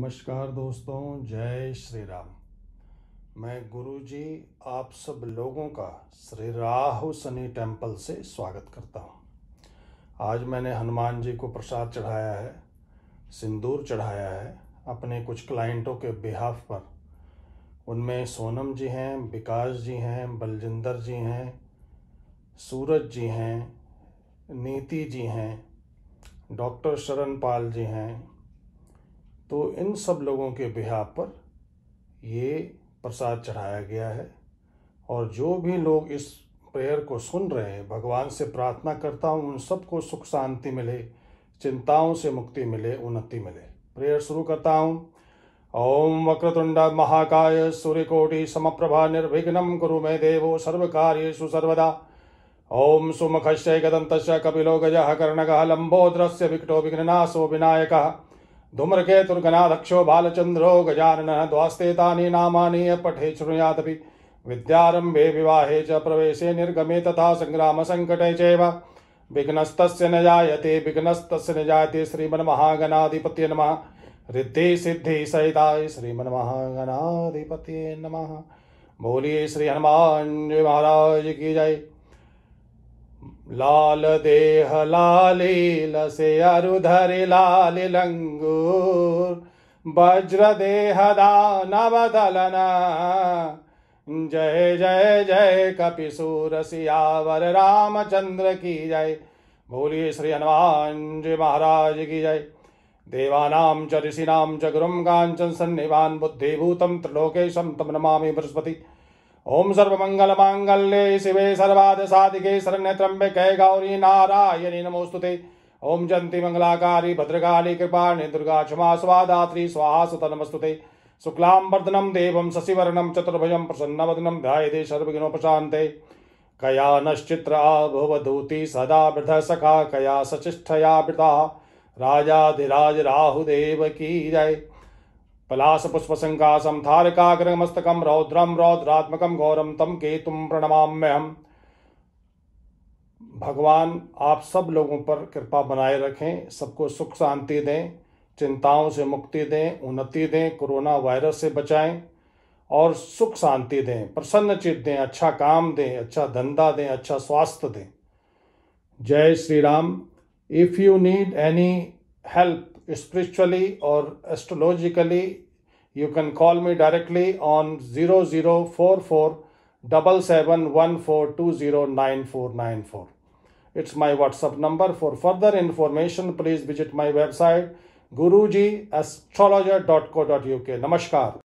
नमस्कार दोस्तों जय श्री राम मैं गुरु जी आप सब लोगों का श्री राहु सनी टेम्पल से स्वागत करता हूँ आज मैंने हनुमान जी को प्रसाद चढ़ाया है सिंदूर चढ़ाया है अपने कुछ क्लाइंटों के बिहाफ पर उनमें सोनम जी हैं विकास जी हैं बलजिंदर जी हैं सूरज जी हैं नीति जी हैं डॉक्टर शरण पाल जी हैं तो इन सब लोगों के बिहा पर ये प्रसाद चढ़ाया गया है और जो भी लोग इस प्रेयर को सुन रहे हैं भगवान से प्रार्थना करता हूँ उन सबको सुख शांति मिले चिंताओं से मुक्ति मिले उन्नति मिले प्रेयर शुरू करता हूँ ओम वक्रतुंड महाकाय सूर्यकोटि समप्रभा निर्विघ्न गुरु मे सर्व कार्य सर्वदा ओम गदंत कपिलो गज कर्णग लम्बोदरस्य विकटो विघ्ननाशो विनायकः धूम्रकेतुर्गनाधक्षो बालचन्द्रो गजाननः द्वास्ते तानि नामानि पठे शृणुयादपि विद्यारम्भे विवाहे च प्रवेशे निर्गमे तथा सङ्ग्रामसङ्कटे चैव विघ्नस्तस्य न जायते विघ्नस्तस्य न जायते श्रीमन्महागणाधिपत्ये नमः रिद्धि सिद्धि सहिताय श्रीमन्महागणाधिपत्ये नमः बोलिए श्री हनुमान जी महाराज की जय लाल देह लाली लसे अरुधरि लाल लङ्गूर वज्रदेहदानवदलना जय जय जय कपिसूर सियावर रामचंद्र की जय भोली श्री हनुमान जी महाराज की जय देवानाम च ऋषिनाम च गुरुम कांचन सन्निवान बुद्धिभूतम त्रिलोकेशम तम नमा बृहस्पति ओम मंगल मांगल्ये शिवे सर्वाद साधिके शरण्य कह गौरी नारायणी नमोस्तुते ओम जयंती मंगलाकारी भद्रकाली कृपा दुर्गा क्षमा स्वादात्री स्वाहा सुत नमस्तुते वर्धनम देव शशिवर्णम प्रसन्न वदनम ध्यायते सर्वगिणोपशान्ते कया नश्चित्रा भुवधूति सदा वृथ सखा कया सचिष्ठया वृता राजाधिराज राहुदेव की जय पलाश पुष्पसङ्कासं थारकाग्रमस्तकं रौद्रम रौद्रात्मकम गौरम तम के तुम प्रणमा हम भगवान आप सब लोगों पर कृपा बनाए रखें सबको सुख शांति दें चिंताओं से मुक्ति दें उन्नति दें कोरोना वायरस से बचाएं और सुख शांति दें प्रसन्न चित दें अच्छा काम दें अच्छा धंधा दें अच्छा स्वास्थ्य दें जय Shri Ram if you need any help spiritually or astrologically, you can call me directly on 0044 771420949. It's my WhatsApp number. For further information, please visit my website gurujiastrologer.co.uk. Namaskar.